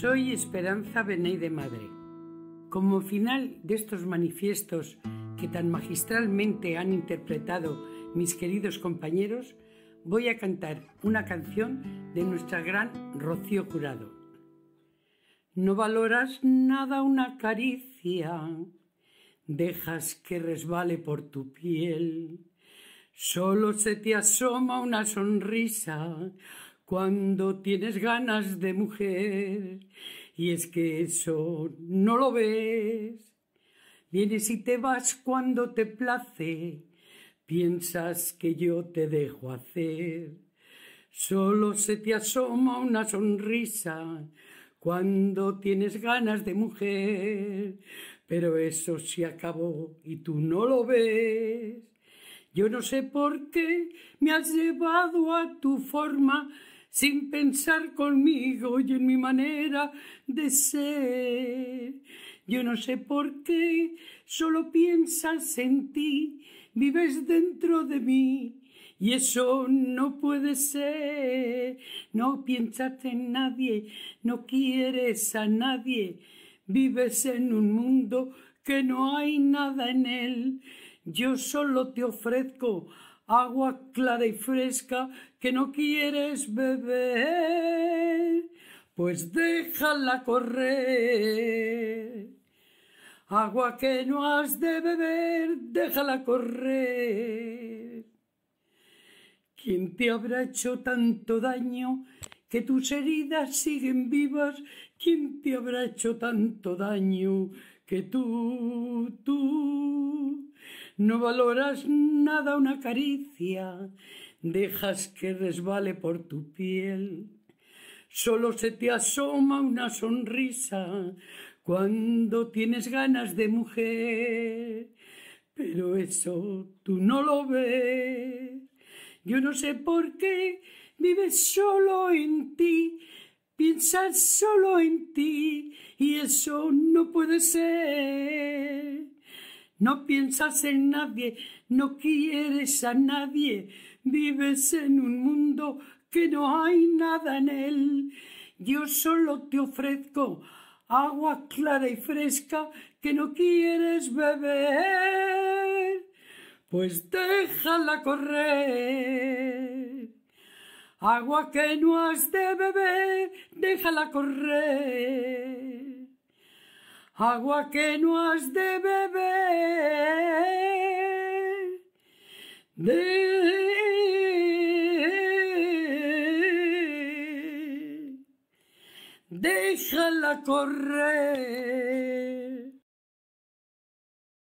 Soy Esperanza Beneide de Madre. Como final de estos manifiestos que tan magistralmente han interpretado mis queridos compañeros, voy a cantar una canción de nuestra gran Rocío Curado. No valoras nada una caricia, dejas que resbale por tu piel. Solo se te asoma una sonrisa cuando tienes ganas de mujer y es que eso no lo ves. Vienes y te vas cuando te place, piensas que yo te dejo hacer. Solo se te asoma una sonrisa cuando tienes ganas de mujer, pero eso se acabó y tú no lo ves. Yo no sé por qué me has llevado a tu forma sin pensar conmigo y en mi manera de ser. Yo no sé por qué solo piensas en ti, vives dentro de mí. Y eso no puede ser, no piensas en nadie, no quieres a nadie, vives en un mundo que no hay nada en él. Yo solo te ofrezco agua clara y fresca que no quieres beber, pues déjala correr. Agua que no has de beber, déjala correr. ¿Quién te habrá hecho tanto daño que tus heridas siguen vivas? ¿Quién te habrá hecho tanto daño que tú, tú no valoras nada una caricia, dejas que resbale por tu piel. Solo se te asoma una sonrisa cuando tienes ganas de mujer. Pero eso tú no lo ves. Yo no sé por qué vives solo en ti, piensas solo en ti, y eso no puede ser. No piensas en nadie, no quieres a nadie, vives en un mundo que no hay nada en él. Yo solo te ofrezco agua clara y fresca que no quieres beber, pues déjala correr. Agua que no has de beber, déjala correr agua que no has de beber. Déjala correr.